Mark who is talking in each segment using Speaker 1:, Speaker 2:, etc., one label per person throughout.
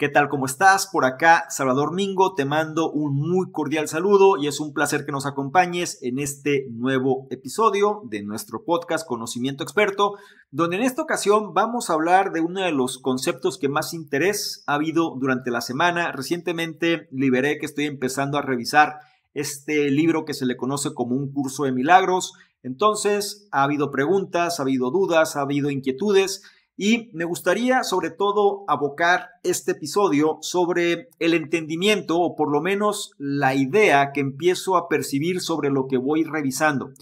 Speaker 1: ¿Qué tal? ¿Cómo estás? Por acá, Salvador Mingo, te mando un muy cordial saludo y es un placer que nos acompañes en este nuevo episodio de nuestro podcast Conocimiento Experto, donde en esta ocasión vamos a hablar de uno de los conceptos que más interés ha habido durante la semana. Recientemente liberé que estoy empezando a revisar este libro que se le conoce como un curso de milagros. Entonces, ha habido preguntas, ha habido dudas, ha habido inquietudes y me gustaría sobre todo abocar este episodio sobre el entendimiento o por lo menos la idea que empiezo a percibir sobre lo que voy revisando.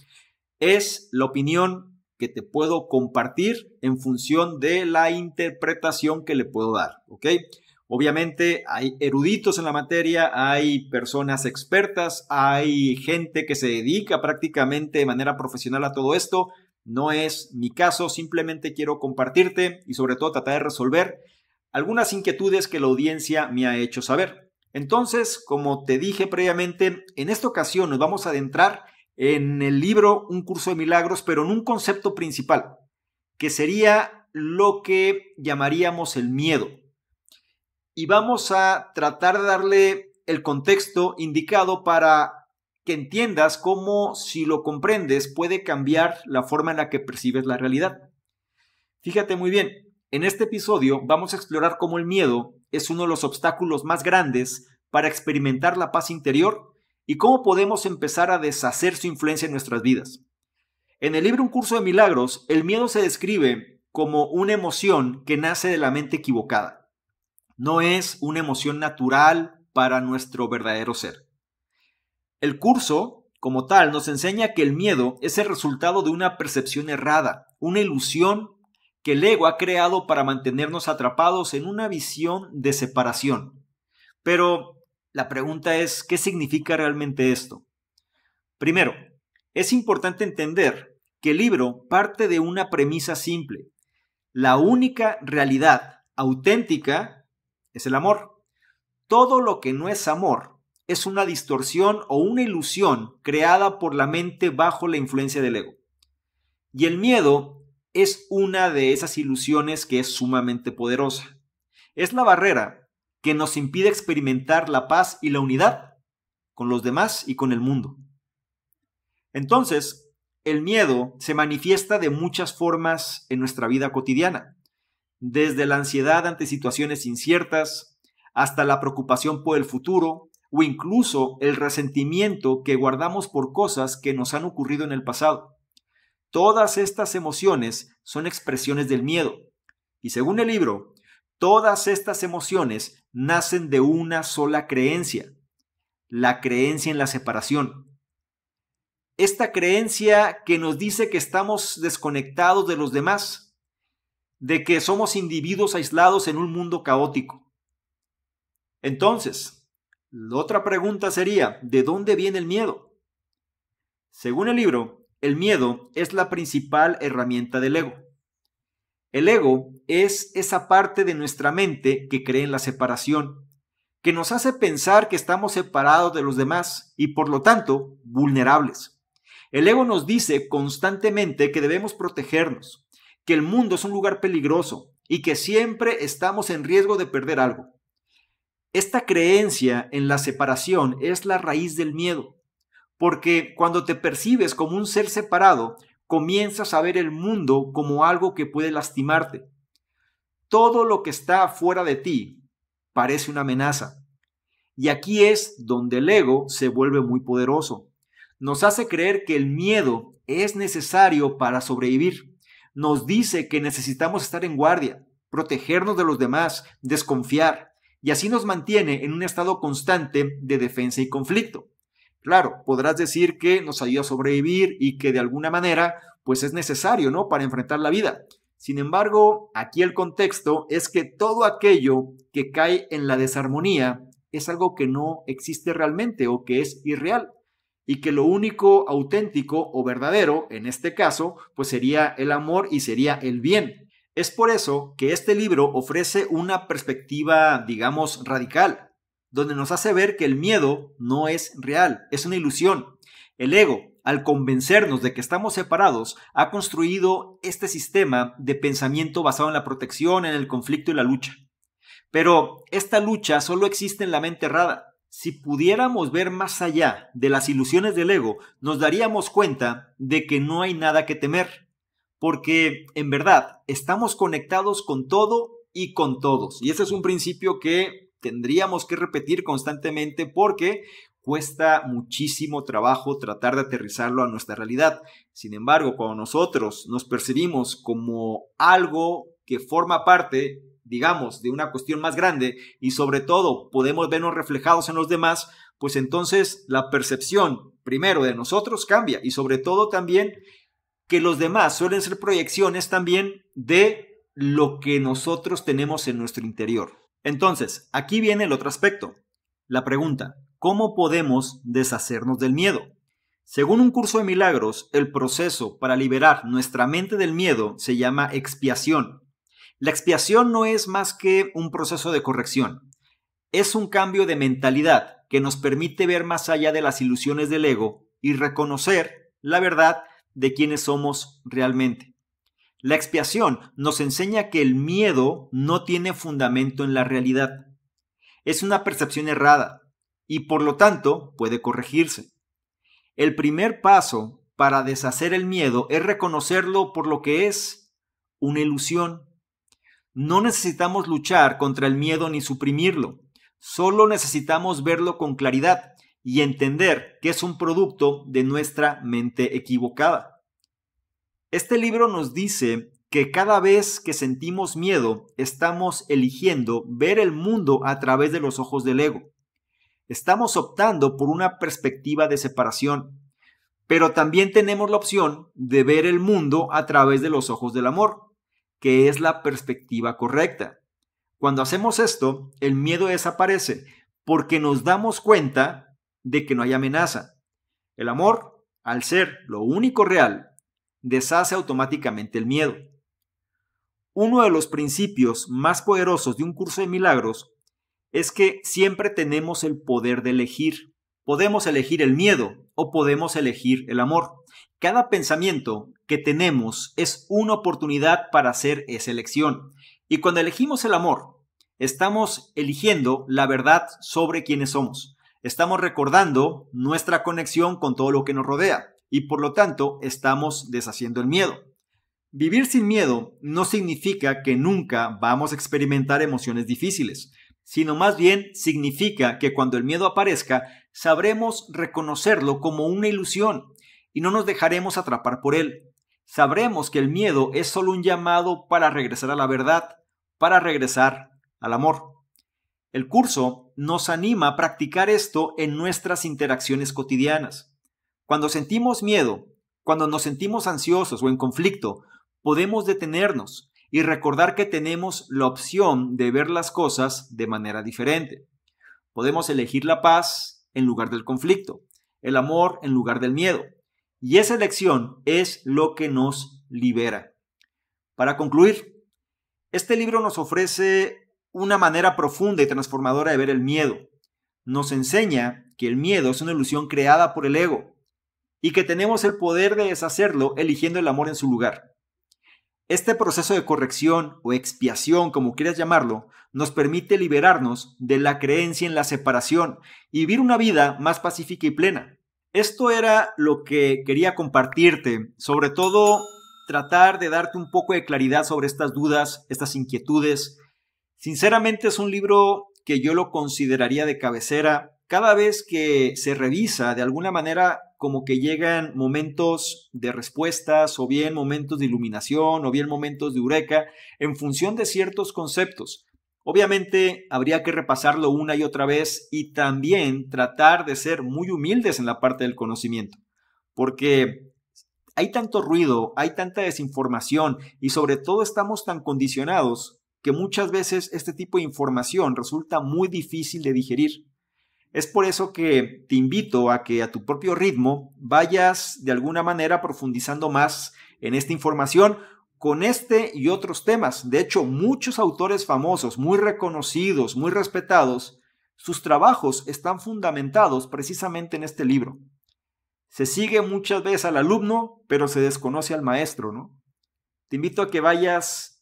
Speaker 1: Es la opinión que te puedo compartir en función de la interpretación que le puedo dar, ¿ok? Obviamente hay eruditos en la materia, hay personas expertas, hay gente que se dedica prácticamente de manera profesional a todo esto, no es mi caso, simplemente quiero compartirte y sobre todo tratar de resolver algunas inquietudes que la audiencia me ha hecho saber. Entonces, como te dije previamente, en esta ocasión nos vamos a adentrar en el libro Un curso de milagros, pero en un concepto principal, que sería lo que llamaríamos el miedo. Y vamos a tratar de darle el contexto indicado para que entiendas cómo si lo comprendes puede cambiar la forma en la que percibes la realidad. Fíjate muy bien, en este episodio vamos a explorar cómo el miedo es uno de los obstáculos más grandes para experimentar la paz interior y cómo podemos empezar a deshacer su influencia en nuestras vidas. En el libro Un Curso de Milagros, el miedo se describe como una emoción que nace de la mente equivocada. No es una emoción natural para nuestro verdadero ser. El curso, como tal, nos enseña que el miedo es el resultado de una percepción errada, una ilusión que el ego ha creado para mantenernos atrapados en una visión de separación. Pero la pregunta es, ¿qué significa realmente esto? Primero, es importante entender que el libro parte de una premisa simple. La única realidad auténtica es el amor. Todo lo que no es amor es una distorsión o una ilusión creada por la mente bajo la influencia del ego. Y el miedo es una de esas ilusiones que es sumamente poderosa. Es la barrera que nos impide experimentar la paz y la unidad con los demás y con el mundo. Entonces, el miedo se manifiesta de muchas formas en nuestra vida cotidiana, desde la ansiedad ante situaciones inciertas, hasta la preocupación por el futuro, o incluso el resentimiento que guardamos por cosas que nos han ocurrido en el pasado. Todas estas emociones son expresiones del miedo. Y según el libro, todas estas emociones nacen de una sola creencia, la creencia en la separación. Esta creencia que nos dice que estamos desconectados de los demás, de que somos individuos aislados en un mundo caótico. Entonces, la otra pregunta sería, ¿de dónde viene el miedo? Según el libro, el miedo es la principal herramienta del ego. El ego es esa parte de nuestra mente que cree en la separación, que nos hace pensar que estamos separados de los demás y por lo tanto vulnerables. El ego nos dice constantemente que debemos protegernos, que el mundo es un lugar peligroso y que siempre estamos en riesgo de perder algo. Esta creencia en la separación es la raíz del miedo, porque cuando te percibes como un ser separado, comienzas a ver el mundo como algo que puede lastimarte. Todo lo que está fuera de ti parece una amenaza. Y aquí es donde el ego se vuelve muy poderoso. Nos hace creer que el miedo es necesario para sobrevivir. Nos dice que necesitamos estar en guardia, protegernos de los demás, desconfiar y así nos mantiene en un estado constante de defensa y conflicto. Claro, podrás decir que nos ayuda a sobrevivir y que de alguna manera pues es necesario, ¿no? Para enfrentar la vida. Sin embargo, aquí el contexto es que todo aquello que cae en la desarmonía es algo que no existe realmente o que es irreal y que lo único auténtico o verdadero, en este caso, pues sería el amor y sería el bien. Es por eso que este libro ofrece una perspectiva, digamos, radical, donde nos hace ver que el miedo no es real, es una ilusión. El ego, al convencernos de que estamos separados, ha construido este sistema de pensamiento basado en la protección, en el conflicto y la lucha. Pero esta lucha solo existe en la mente errada. Si pudiéramos ver más allá de las ilusiones del ego, nos daríamos cuenta de que no hay nada que temer porque en verdad estamos conectados con todo y con todos. Y ese es un principio que tendríamos que repetir constantemente porque cuesta muchísimo trabajo tratar de aterrizarlo a nuestra realidad. Sin embargo, cuando nosotros nos percibimos como algo que forma parte, digamos, de una cuestión más grande y sobre todo podemos vernos reflejados en los demás, pues entonces la percepción primero de nosotros cambia y sobre todo también que los demás suelen ser proyecciones también de lo que nosotros tenemos en nuestro interior. Entonces, aquí viene el otro aspecto. La pregunta, ¿cómo podemos deshacernos del miedo? Según un curso de milagros, el proceso para liberar nuestra mente del miedo se llama expiación. La expiación no es más que un proceso de corrección. Es un cambio de mentalidad que nos permite ver más allá de las ilusiones del ego y reconocer la verdad de quienes somos realmente. La expiación nos enseña que el miedo no tiene fundamento en la realidad. Es una percepción errada y por lo tanto puede corregirse. El primer paso para deshacer el miedo es reconocerlo por lo que es, una ilusión. No necesitamos luchar contra el miedo ni suprimirlo, solo necesitamos verlo con claridad y entender que es un producto de nuestra mente equivocada. Este libro nos dice que cada vez que sentimos miedo, estamos eligiendo ver el mundo a través de los ojos del ego. Estamos optando por una perspectiva de separación, pero también tenemos la opción de ver el mundo a través de los ojos del amor, que es la perspectiva correcta. Cuando hacemos esto, el miedo desaparece porque nos damos cuenta de que no hay amenaza. El amor, al ser lo único real, deshace automáticamente el miedo. Uno de los principios más poderosos de un curso de milagros es que siempre tenemos el poder de elegir. Podemos elegir el miedo o podemos elegir el amor. Cada pensamiento que tenemos es una oportunidad para hacer esa elección. Y cuando elegimos el amor, estamos eligiendo la verdad sobre quiénes somos estamos recordando nuestra conexión con todo lo que nos rodea y por lo tanto estamos deshaciendo el miedo. Vivir sin miedo no significa que nunca vamos a experimentar emociones difíciles, sino más bien significa que cuando el miedo aparezca, sabremos reconocerlo como una ilusión y no nos dejaremos atrapar por él. Sabremos que el miedo es solo un llamado para regresar a la verdad, para regresar al amor. El curso nos anima a practicar esto en nuestras interacciones cotidianas. Cuando sentimos miedo, cuando nos sentimos ansiosos o en conflicto, podemos detenernos y recordar que tenemos la opción de ver las cosas de manera diferente. Podemos elegir la paz en lugar del conflicto, el amor en lugar del miedo. Y esa elección es lo que nos libera. Para concluir, este libro nos ofrece una manera profunda y transformadora de ver el miedo. Nos enseña que el miedo es una ilusión creada por el ego y que tenemos el poder de deshacerlo eligiendo el amor en su lugar. Este proceso de corrección o expiación, como quieras llamarlo, nos permite liberarnos de la creencia en la separación y vivir una vida más pacífica y plena. Esto era lo que quería compartirte, sobre todo tratar de darte un poco de claridad sobre estas dudas, estas inquietudes, Sinceramente es un libro que yo lo consideraría de cabecera. Cada vez que se revisa, de alguna manera como que llegan momentos de respuestas o bien momentos de iluminación o bien momentos de eureka en función de ciertos conceptos. Obviamente habría que repasarlo una y otra vez y también tratar de ser muy humildes en la parte del conocimiento, porque hay tanto ruido, hay tanta desinformación y sobre todo estamos tan condicionados que muchas veces este tipo de información resulta muy difícil de digerir. Es por eso que te invito a que a tu propio ritmo vayas de alguna manera profundizando más en esta información con este y otros temas. De hecho, muchos autores famosos, muy reconocidos, muy respetados, sus trabajos están fundamentados precisamente en este libro. Se sigue muchas veces al alumno, pero se desconoce al maestro, ¿no? Te invito a que vayas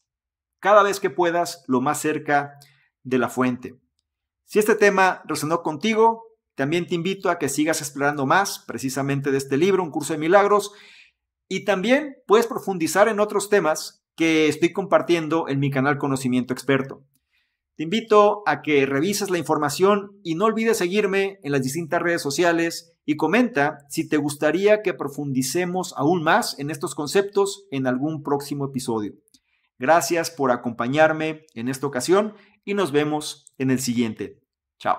Speaker 1: cada vez que puedas lo más cerca de la fuente. Si este tema resonó contigo, también te invito a que sigas explorando más precisamente de este libro, Un Curso de Milagros, y también puedes profundizar en otros temas que estoy compartiendo en mi canal Conocimiento Experto. Te invito a que revises la información y no olvides seguirme en las distintas redes sociales y comenta si te gustaría que profundicemos aún más en estos conceptos en algún próximo episodio. Gracias por acompañarme en esta ocasión y nos vemos en el siguiente. Chao.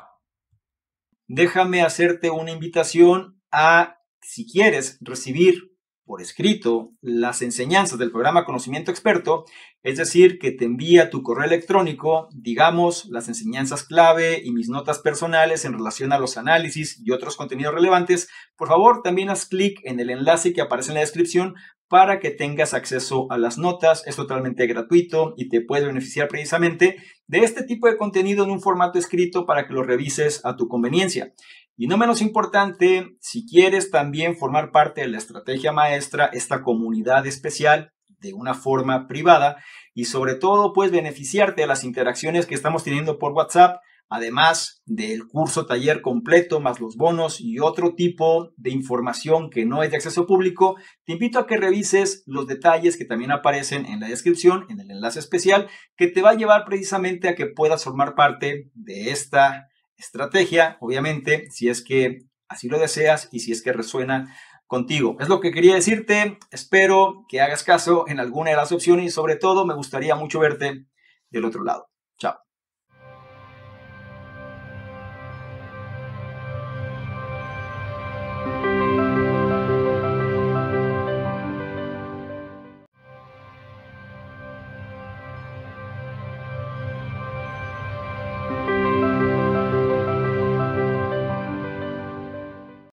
Speaker 1: Déjame hacerte una invitación a, si quieres recibir por escrito las enseñanzas del programa Conocimiento Experto, es decir, que te envía tu correo electrónico, digamos, las enseñanzas clave y mis notas personales en relación a los análisis y otros contenidos relevantes, por favor también haz clic en el enlace que aparece en la descripción para que tengas acceso a las notas. Es totalmente gratuito y te puedes beneficiar precisamente de este tipo de contenido en un formato escrito para que lo revises a tu conveniencia. Y no menos importante, si quieres también formar parte de la estrategia maestra, esta comunidad especial de una forma privada y sobre todo puedes beneficiarte de las interacciones que estamos teniendo por WhatsApp además del curso taller completo, más los bonos y otro tipo de información que no es de acceso público, te invito a que revises los detalles que también aparecen en la descripción, en el enlace especial, que te va a llevar precisamente a que puedas formar parte de esta estrategia, obviamente, si es que así lo deseas y si es que resuena contigo. Es lo que quería decirte, espero que hagas caso en alguna de las opciones y sobre todo me gustaría mucho verte del otro lado. Chao.